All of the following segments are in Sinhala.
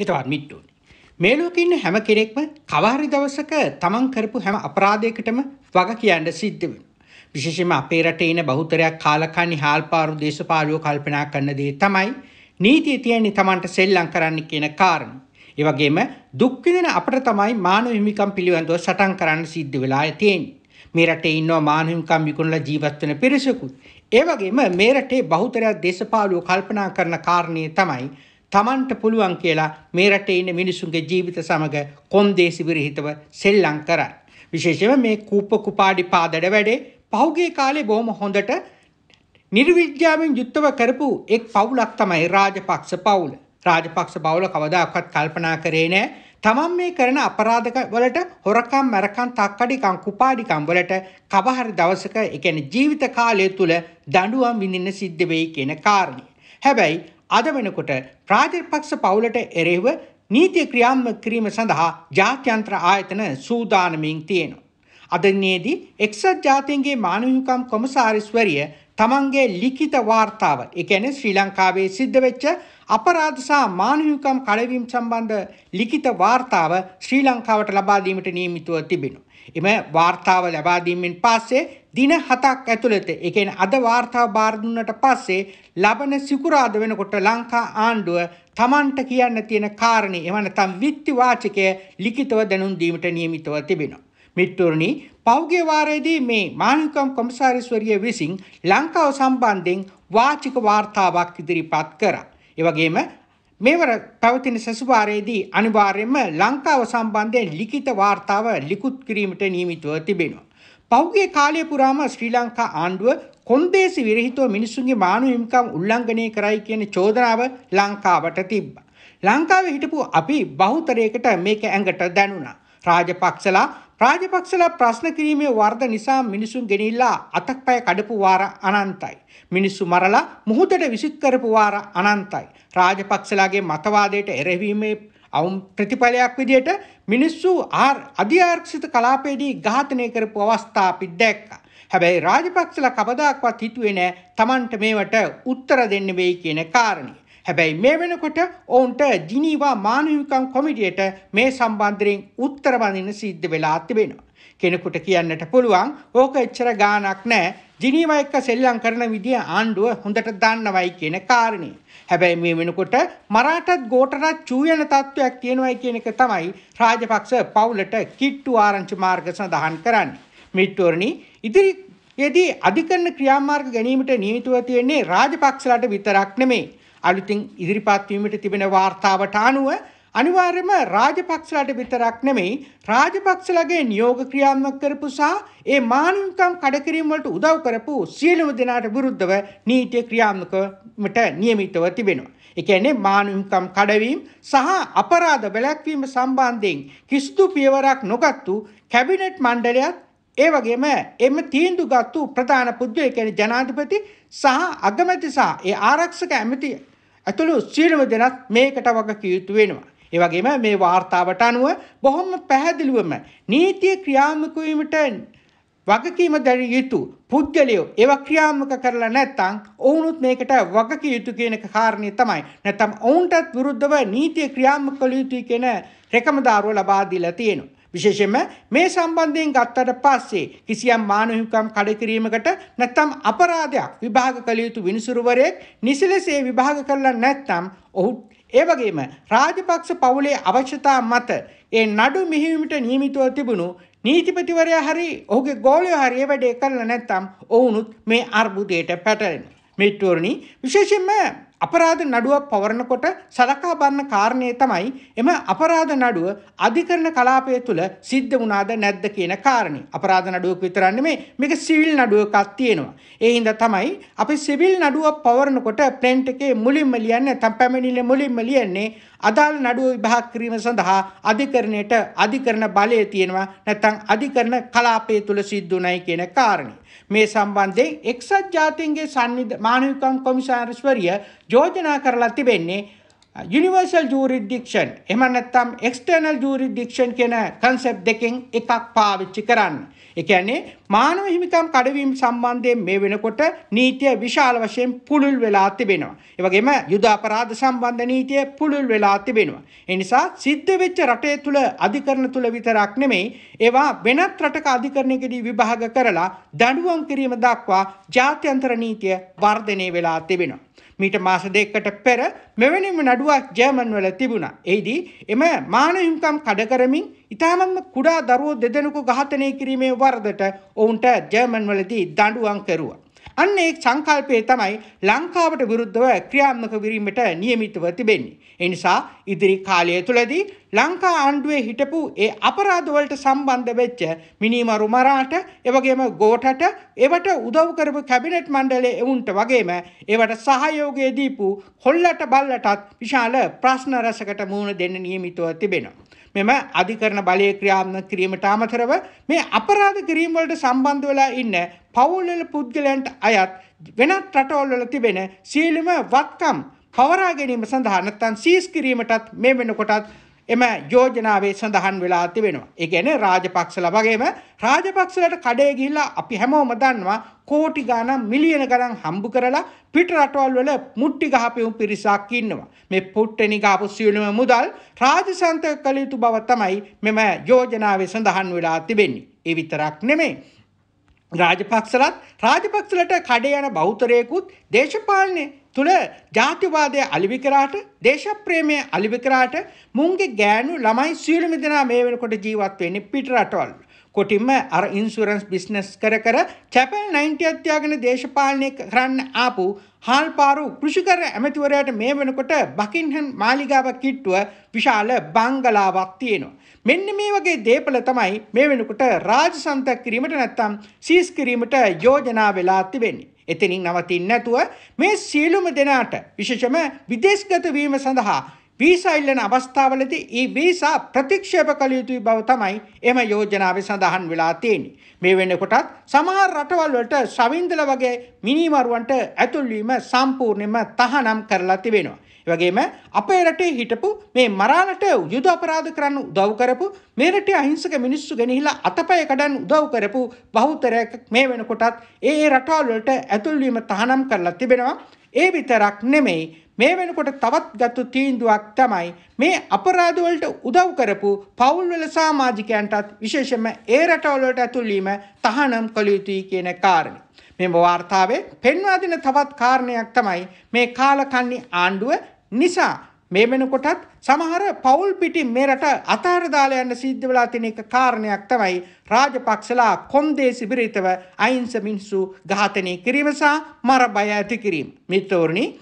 හිතවත් මිට්ටෝනි. මේ ලෝකේ ඉන්න හැම කෙනෙක්ම කවහරි දවසක තමන් කරපු හැම අපරාධයකටම වග කියන්න සිද්ධ වෙනවා. විශේෂයෙන්ම අපේ රටේ ඉන බහුතරයක් කාලකන්ණි හාල්පාරු දේශපාලුවෝ කල්පනා කරන දේ තමයි නීතිය තියන්නේ තමන්ට සෙල්ලම් කරන්න කියන කාරණා. ඒ වගේම දුක් විඳින අපට තමයි මානව හිමිකම් පිළිබඳව සටන් කරන්න සිද්ධ වෙලා තියෙන්නේ. මේ රටේ ඉන්නවා මානව හිමිකම් විකුණලා ජීවත් වෙන පිරිසකුත්. ඒ වගේම මේ රටේ බහුතරයක් දේශපාලුවෝ කල්පනා කරන කාරණේ තමයි Tamanට පුළුවන් කියලා මේ රටේ ඉන්න මිනිසුන්ගේ ජීවිත සමග කොන්දේසි විරහිතව සෙල්ලම් කරන්න. විශේෂයෙන්ම මේ කූප කුපාඩි පාදඩ වැඩේ පහුගිය කාලේ බොහොම හොඳට නිර්විද්‍යාවෙන් යුක්තව කරපු එක් පවුලක් තමයි රාජපක්ෂ පවුල. රාජපක්ෂ පවුල කවදාකවත් කල්පනා කරේ නැහැ. තමන් මේ කරන අපරාධක වලට හොරකම් මැරකම් තක්කඩිකම් කුපාඩිකම් වලට කවහරි දවසක ඒ කියන්නේ ජීවිත කාලය තුල දඬුවම් විඳින්න සිද්ධ වෙයි කියන කාරණේ. හැබැයි අද වෙනකොට ප්‍රාජපක්ෂ පවුලට එරෙහිව නීතිය ක්‍රියාත්මක කිරීම සඳහා ජාත්‍යන්තර ආයතන සූදානමින් තියෙනවා. අද දිනේදී එක්සත් ජාතීන්ගේ මානවහිකම් කොමසාරිස්වරිය තමන්ගේ ලිඛිත වාර්තාව, ඒ කියන්නේ ශ්‍රී ලංකාවේ සිද්ධ වෙච්ච අපරාධ සහ මානවහිකම් කඩවීම සම්බන්ධ ලිඛිත වාර්තාව ශ්‍රී ලංකාවට ලබා දීමට නියමිතව තිබෙනවා. එම වාර්තාව ලබා දීමෙන් පස්සේ දින 7ක් ඇතුළත ඒ කියන්නේ අද වාර්තා බාර දුන්නට පස්සේ ලබන සිකුරාද වෙනකොට ලංකා ආණ්ඩුව Tamanට කියන්න තියෙන කාරණේ එව නැත්නම් විත්ති වාචිකය ලිඛිතව දැනුම් දීමට නියමිතව තිබෙනවා. මිත්‍රෝනි පෞගේ වාරයේදී මේ මානකම් කොමසාරිස්වරිය විසින් ලංකාව සම්බන්ධයෙන් වාචික වාර්තාවක් ඉදිරිපත් කරා. ඒ වගේම මේවර පැවතින සැසුවාරයේදී අනිවාර්යයෙන්ම ලංකාව සම්බන්ධයෙන් ලිඛිත වාර්තාව ලිකුත් කිරීමට නියමිතව තිබෙනවා. පෞගේ කාලය පුරාම ශ්‍රී ලංකා ආණ්ඩුව කොන්දේසි විරහිතව මිනිසුන්ගේ මානුහිමිකම් උල්ලංඝනය කරයි කියන චෝදනාව ලංකාවට තිබ්බා. ලංකාවේ හිටපු අපි බහුතරයකට මේක ඇඟට දැනුණා. රාජපක්ෂලා රාජපක්ෂලා ප්‍රශ්න කිරීමේ වර්ධ නිසා මිනිසුන් ගෙනිල්ලා අතක්පය කඩපු වාර අනන්තයි. මිනිස්සු මරලා මුහුදට විසිත් කරපු වාර අනන්තයි. රාජපක්ෂලාගේ මතවාදයට එරෙහිීමේ අවුම් ප්‍රතිඵලයක් විදියට මිනිස්සු අධ්‍යාරක්ෂිත කලාපයේදී ඝාතනය කරපු අවස්ථා අපි දැක්කා. හැබැයි රාජපක්ෂලා කවදාක්වත් හිතුවේ නෑ Tamanට මේවට උත්තර දෙන්න වෙයි කියන කාරණේ. හැබැයි මේ වෙනකොට ඔවුන්ට ජිනීවා මානවිකම් කොමිටියට මේ සම්බන්ධයෙන් උත්තර බඳින්න සිද්ධ වෙලා තිබෙනවා. කෙනෙකුට කියන්නට පුළුවන් ඕක එච්චර ගානක් නෑ ජිනීව එක්ක සෙල්ලම් කරන විදිය ආණ්ඩුව හොඳට දන්නවයි කියන කාරණේ. හැබැයි මේ වෙනකොට මරාටත් ගෝටටත් චූ යන තත්වයක් තියෙනවයි කියන එක තමයි රාජපක්ෂ පවුලට කිට්ටු ආරංචි මාර්ග සඳහන් කරන්නේ. මිට්ටෝරණි ඉදිරි යේදී අධිකරණ ක්‍රියාමාර්ග ගැනීමට නියමිතව තියෙන්නේ රාජපක්ෂලාට විතරක් නෙමෙයි. අලුතින් ඉදිරිපත් වීමට තිබෙන වාර්තාවට අනුව අනිවාර්යම රාජපක්ෂලාට විතරක් නෙමෙයි රාජපක්ෂලගේ නියෝග ක්‍රියාත්මක කරපු සහ ඒ මානවිකම් කඩකිරීම වලට උදව් කරපු සියලුම දෙනාට විරුද්ධව නීතිය ක්‍රියාත්මකවට නියමිතව තිබෙනවා. ඒ කියන්නේ මානවිකම් කඩවීම සහ අපරාධ වැළැක්වීම සම්බන්ධයෙන් කිසිදු පියවරක් නොගත්තු කැබිනට් මණ්ඩලයත් ඒ වගේම එම තීන්දුවගත්තු ප්‍රධාන පුද්ගලයා කියන්නේ ජනාධිපති සහ අගමැති සහ ඒ ආරක්ෂක ඇමති ඇතුළු සියලුම දෙනාත් මේකට වග කිය යුතු වෙනවා. ඒ වගේම මේ වාර්තාවට අනුව බොහොම පැහැදිලිවම නීතිය ක්‍රියාත්මක වීමට වගකීම දැරිය යුතු පුද්ගලයෝ ඒවා ක්‍රියාත්මක කරලා නැත්නම් ඔවුනුත් මේකට වගකිය යුතු කියන කාරණේ තමයි. නැත්නම් ඔවුන්ටත් විරුද්ධව නීතිය ක්‍රියාත්මක කළ යුතුයි කියන රෙකමදාරුව ලබා දීලා තියෙනවා. විශේෂයෙන්ම මේ සම්බන්ධයෙන් ගත්තට පස්සේ කිසියම් මානවිකම් කඩකිරීමකට නැත්නම් අපරාධයක් විභාග කළ යුතු විනිසුරුවරයෙක් නිසලසේ විභාග කළා නැත්නම් ඔහු ඒ වගේම රාජපක්ෂ පවුලේ අවශ්‍යතා මත ඒ නඩු මිහිවීමට නියමිතව තිබුණු නීතිපතිවරයා හරි ඔහුගේ ගෝලයෝ හරි ඒ වැඩේ කරලා නැත්නම් ඔවුනුත් මේ අර්බුදයට පැටලෙනවා. මිත්‍රෝරණි විශේෂයෙන්ම අපරාධ නඩුවක් පවරනකොට සලකා බන්න කාරණය තමයි එම අපරාධ නඩුව අධිකරණ කලාපය තුළ සිද්ධ වුණාද නැද්ද කියන කාරණේ. අපරාධ නඩුවක් විතරක් නෙමෙයි මේක සිවිල් නඩුවකක් තියෙනවා. ඒ හින්දා තමයි අපි සිවිල් නඩුවක් පවරනකොට ප්ලෙන්ට් එකේ මුලින්ම ලියන්නේ නැත්නම් පැමිණිල්ල මුලින්ම ලියන්නේ අදාළ නඩුව විභාග කිරීම සඳහා අධිකරණයට අධිකරණ බලය තියෙනවා නැත්නම් අධිකරණ කලාපය තුල සිද්ධුණයි කියන කාරණේ. මේ සම්බන්ධයෙන් එක්සත් ජාතීන්ගේ සංවිධානය මානවිකම් කොමිසාරිස්වරිය යෝජනා කරලා තිබෙන්නේ යුනිවර්සල් ජූරිඩික්ෂන් එම නැත්තම් එක්ස්ටර්නල් ජූරිඩික්ෂන් කියන කන්සෙප් දෙකෙන් එකක් පාවිච්චි කරන්න. එකන්නේ මානව හිමිකම් කඩවීම් සම්බන්ධයෙන් මේ වෙනකොට නීතිය විශාල වශයෙන් පුළුල් වෙලා තිබෙනවා. ඒවගේම යුද අපරාධ සම්බන්ධ නීතිය පුළුල් වෙලා තිබෙනවා. එනිසා සිද්ධ වෙච්ච රටේ තුල අධිකරණ තුල විතරක් නෙමෙයි ඒවා වෙනත් රටක අධිකරණයකදී විභාග කරලා දඬුවම් කිරීම දක්වා ජාත්‍යන්තර නීතිය වර්ධනය වෙලා තිබෙනවා. මීට මාස දෙකට පෙර මෙවැනිම නඩුවක් ජර්මන්වල තිබුණා. එයිදී එම මානහිම්කම් කඩකරමින් ඉතාමත්ම කුඩා දරුවෝ දෙදෙනෙකු ඝාතනය කිරීමේ වරදට ඔවුන්ට ජර්මන්වලදී දඬුවම් කෙරුවා. අන්න ඒ සංකල්පය තමයි ලංකාවට විරුද්ධව ක්‍රියාත්මක වීමට නියමිතව තිබෙන්නේ. ඒ නිසා ඉදිරි කාලය තුලදී ලංකා ආණ්ඩුවේ හිටපු ඒ අපරාධවලට සම්බන්ධ වෙච්ච මිනිමරු මරාට, එවැගේම ගෝඨට, ඒවට උදව් කරපු කැබිනට් මණ්ඩලයේ එවුන්ට වගේම ඒවට සහයෝගය දීපු කොල්ලට බල්ලටත් විශාල ප්‍රශ්න රැසකට මුහුණ දෙන්න නියමිතව තිබෙනවා. මෙම අධිකරණ බලය ක්‍රියාත්මක කිරීමට අමතරව මේ අපරාධ කිරීම වලට සම්බන්ධ වෙලා ඉන්න පවුල්වල පුද්ගලයන්ට අයත් වෙනත් රටවල්වල තිබෙන සියලුම වත්කම් පවරා ගැනීම සඳහා නැත්නම් සීස් කිරීමටත් මේ වෙනකොටත් එම යෝජනාවේ සඳහන් වෙලා තිබෙනවා. ඒ කියන්නේ රාජපක්ෂලා වගේම රාජපක්ෂලට කඩේ ගිහිල්ලා අපි හැමෝම දන්නවා කෝටි ගණන් මිලියන ගණන් හම්බ කරලා පිට රටවල් වල මුට්ටි ගහපු පිරිසක් ඉන්නවා. මේ පුට්ටෙනි ගහපු සියලුම මුදල් රාජසන්තක කළ යුතු බව තමයි මෙම යෝජනාවේ සඳහන් වෙලා තිබෙන්නේ. ඒ විතරක් නෙමෙයි. රාජපක්ෂලත් රාජපක්ෂලට කඩේ යන බෞතරයෙකුත් දේශපාලනය තුළ ජාතිවාදය අලිවි කරාට දේශප්‍රේමය අලිවි කරාට මුන්ගේ ගෑනු ළමයි සියලුම දෙනා මේ වෙනකොට ජීවත් වෙන්නේ පිටරටවල්. කොටින්ම අර ඉන්සුරන්ස් බිස්නස් කර කර චැපල් 90 අධ්‍යාගන දේශපාලනය කරන්න ආපු හාල්පාරු කෘෂිකර ඇමතිවරයට මේ වෙනකොට බකින්හන් මාලිගාව කිට්ටුව විශාල බංගලාවක් තියෙනවා. මෙන්න මේ වගේ දේපල තමයි මේ වෙනකොට රාජසන්ත කිරීමට නැත්තම් සීස් කිරීමට යෝජනා වෙලා තිබෙන්නේ. එතනින් නවතින් නැතුව මේ සියලුම දෙනාට විශේෂම විදේශගත වීම සඳහා වීසා ඉල්ලන අවස්ථාවලදී ඒ වීසා ප්‍රතික්ෂේප කළ යුතුයි බව තමයි එම යෝජනාවේ සඳහන් වෙලා තියෙන්නේ. මේ වෙනකොටත් සමහර රටවල් වලට ශවින්දල වගේ මිනිමරුවන්ට ඇතුල් වීම සම්පූර්ණයෙන්ම තහනම් කරලා තිබෙනවා. ඒ වගේම අපේ රටේ හිටපු මේ මරාලට යුද අපරාධ කරන්න උදව් කරපු මේ රටේ අහිංසක මිනිස්සු ගෙනහිලා අතපය කඩන්න උදව් කරපු බහුතරයක් මේ වෙනකොටත් ඒ රටවල් වලට ඇතුල් වීම තහනම් කරලා තිබෙනවා. ඒ විතරක් නෙමෙයි මේ වෙනකොට තවත් ගත්තු තීන්දුවක් තමයි මේ අපරාධවලට උදව් කරපු පවුල්වල සාමාජිකයන්ටත් විශේෂයෙන්ම ඒ රටවලට ඇතුළු තහනම් කළ යුතුයි කියන කාරණේ. මෙම වාර්තාවේ පෙන්වා දෙන තවත් කාරණයක් තමයි මේ කාලකන්ණි ආණ්ඩුව නිසා මේ වෙනකොටත් සමහර පවුල් පිටින් මේ රට අතහර දාලා යන්න සිද්ධ වෙලා තියෙන එක කාරණයක් තමයි රාජපක්ෂලා කොන්දේසි බිරිතව අහිංස මිනිස්සු ඝාතනය කිරීම සහ මර බය ඇති කිරීම. මිත්‍රෝරණී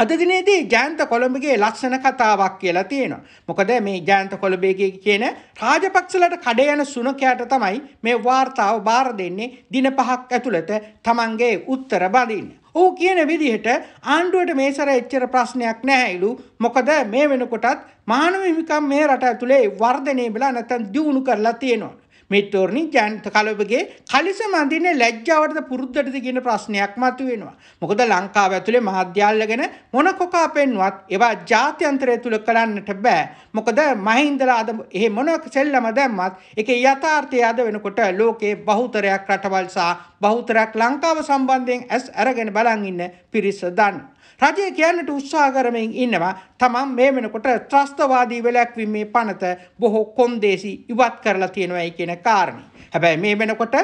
අද දිනේදී ජයන්ත කොළඹගේ ලස්සන කතාවක් කියලා තියෙනවා. මොකද මේ ජයන්ත කොළඹගේ කියන රාජපක්ෂලට කඩ යන සුනකයාට තමයි මේ වාර්තාව බාර දෙන්නේ දින පහක් ඇතුළත තමන්ගේ උත්තර බඳින්න. ඔහු කියන විදිහට ආණ්ඩුවට මේ සැර එච්චර ප්‍රශ්නයක් නැහැයිලු. මොකද මේ වෙනකොටත් මානව හිමිකම් මේ රට ඇතුලේ වර්ධනය වෙලා නැත්නම් දියුණු කරලා තියෙනවා. මිත්‍රෝනි ජාන්ත කලබගේ කලිස මඳින්නේ ලැජ්ජාවටද පුරුද්දටද කියන ප්‍රශ්නයක් මතුවෙනවා. මොකද ලංකාව ඇතුලේ මහාධ්‍යාල ගැන මොන කොකා පෙන්වත් ඒවා ජාත්‍යන්තරය තුල කරන්නට බෑ. මොකද මහින්දලා අද එහෙ මොන සෙල්ලම දැම්මත් ඒකේ යථාර්ථය අද වෙනකොට ලෝකේ බහුතරයක් රටවල් සහ බහුතරයක් ලංකාව සම්බන්ධයෙන් ඇස් අරගෙන බලන් ඉන්න පිරිස දන්නවා. රජය කියන්නට උත්සාහ කරමින් ඉන්නවා තමන් මේ වෙනකොට ත්‍රස්තවාදී වෙලැක්වීම මේ පනත බොහෝ කොන්දේසි ඉවත් කරලා තියෙනවායි කියන කාරණේ. හැබැයි මේ වෙනකොට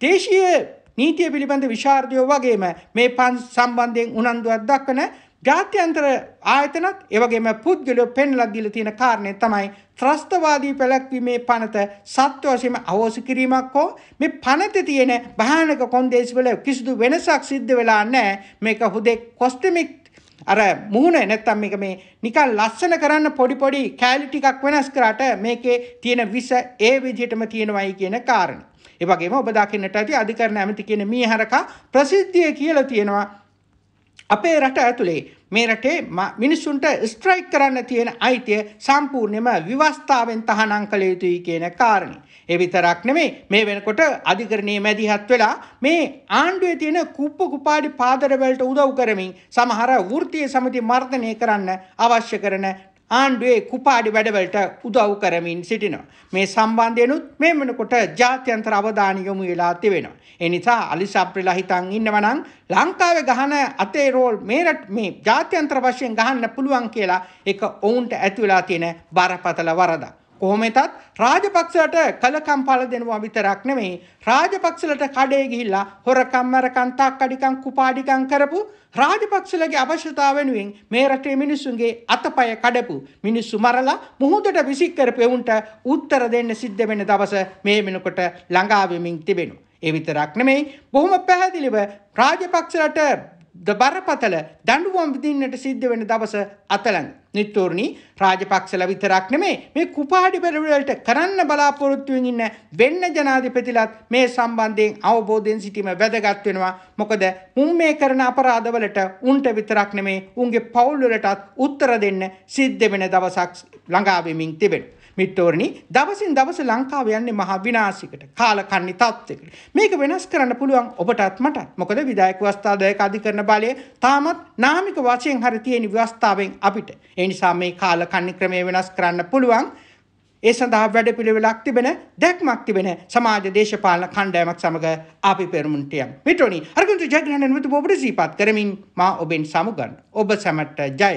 දේශීය නීතිය පිළිබඳ විශාරදයෝ වගේම මේ පන් සම්බන්ධයෙන් උනන්දුවක් දක්වන ජාත්‍යන්තර ආයතනත් එවගේම පුද්ගලයෝ පෙන්ලා දීලා තියෙන කාරණය තමයි ත්‍රස්තවාදී පැලැක්වීමේ පනත සත්‍ය වශයෙන්ම අවශ්‍ය කිරීමක් හෝ මේ පනතේ තියෙන භයානක කොන්දේසි වල කිසිදු වෙනසක් සිද්ධ වෙලා නැහැ මේක හුදෙක් කොස්ටමික් අර මුහුණ නැත්තම් මේක මේ නිකන් ලස්සන කරන්න පොඩි පොඩි කෑලි ටිකක් වෙනස් කරාට මේකේ තියෙන විස ඒ විදිහටම තියෙනවයි කියන කාරණේ. ඒ වගේම ඔබ දකින්නට ඇති අධිකරණ ඇමති කියන මීහරකා ප්‍රසිද්ධිය කියලා තියෙනවා අපේ රට ඇතුලේ මේ රටේ මිනිස්සුන්ට ස්ට්‍රයික් කරන්න තියෙන අයිතිය සම්පූර්ණයෙන්ම විවස්ථාවෙන් තහනම් කළ යුතුයි කියන කාරණේ. ඒ විතරක් නෙමෙයි මේ වෙනකොට අධිකරණයේ මැදිහත් වෙලා මේ ආණ්ඩුවේ තියෙන කුප්ප කුපාඩි පාදර වලට උදව් කරමින් සමහර වෘත්තීය සමිති මර්ධනය කරන්න අවශ්‍ය කරන ආණ්ඩුවේ කුපාඩි වැඩවලට උදව් කරමින් සිටිනවා. මේ සම්බන්ධයනුත් මේ වෙනකොට ජාත්‍යන්තර අවධානය යොමු වෙලා තිබෙනවා. ඒ නිසා අලිස් අප්‍රිලා හිතන් ඉන්නවනම් ලංකාවේ ගහන අතේ රෝල් මේරට මේ ජාත්‍යන්තර වශයෙන් ගහන්න පුළුවන් කියලා ඒක ඔවුන්ට ඇති වෙලා තියෙන බරපතල වරදක්. කොහොමෙතත් රාජපක්ෂලට කලකම්පල දෙනවා විතරක් නෙමෙයි රාජපක්ෂලට කඩේ ගිහිල්ලා හොරකම් මරකම් තාක්කඩිකම් කුපාඩිකම් කරපු රාජපක්ෂලගේ අවශ්‍යතාව වෙනුවෙන් මේ රටේ මිනිසුන්ගේ අතපය කඩපු මිනිස්සු මරලා මුහුදට විසික් කරපු එවුන්ට උත්තර දෙන්න සිද්ධ වෙන දවස මේ වෙනකොට ළඟා වෙමින් තිබෙනවා. ඒ විතරක් නෙමෙයි බොහොම පැහැදිලිව රාජපක්ෂලට ද බරපතල දඬුවම් විඳින්නට සිද්ධ වෙන දවස අතලන්. නිට්ටෝරණී රාජපක්ෂලා විතරක් නෙමේ මේ කුපාඩි පෙරවලට කරන්න බලාපොරොත්තු වෙමින් ඉන්න වෙන්න ජනාධිපතිලත් මේ සම්බන්ධයෙන් අවබෝධයෙන් සිටීම වැදගත් වෙනවා. මොකද මුන් මේ කරන අපරාධවලට උන්ට විතරක් නෙමේ උන්ගේ පවුල් වලටත් උත්තර දෙන්න සිද්ධ වෙන දවසක් ළඟා වෙමින් තිබෙනවා. මිත්‍රෝරණි දවසින් දවස ලංකාව යන්නේ මහා විනාශයකට කාලකන්ණි තත්ත්වයකට. මේක වෙනස් කරන්න පුළුවන් ඔබටත් මටත්. මොකද විධායක වස්ථාදායක අධිකරණ බලය තාමත් නාමික වශයෙන් හරි තියෙන ව්‍යවස්ථාවෙන් අපිට. ඒ නිසා මේ කාලකන්ණි ක්‍රමය වෙනස් කරන්න පුළුවන්. ඒ සඳහා වැඩපිළිවෙලක් තිබෙන දැක්මක් තිබෙන සමාජ දේශපාලන කණ්ඩායමක් සමග අපි පෙරමුණට යම්. මිත්‍රෝනි අර්ගන්තු ජයග්‍රහණය වෙත ඔබට සීපත් කරමින් මා ඔබෙන් සමුගන්න. ඔබ සැමට ජය.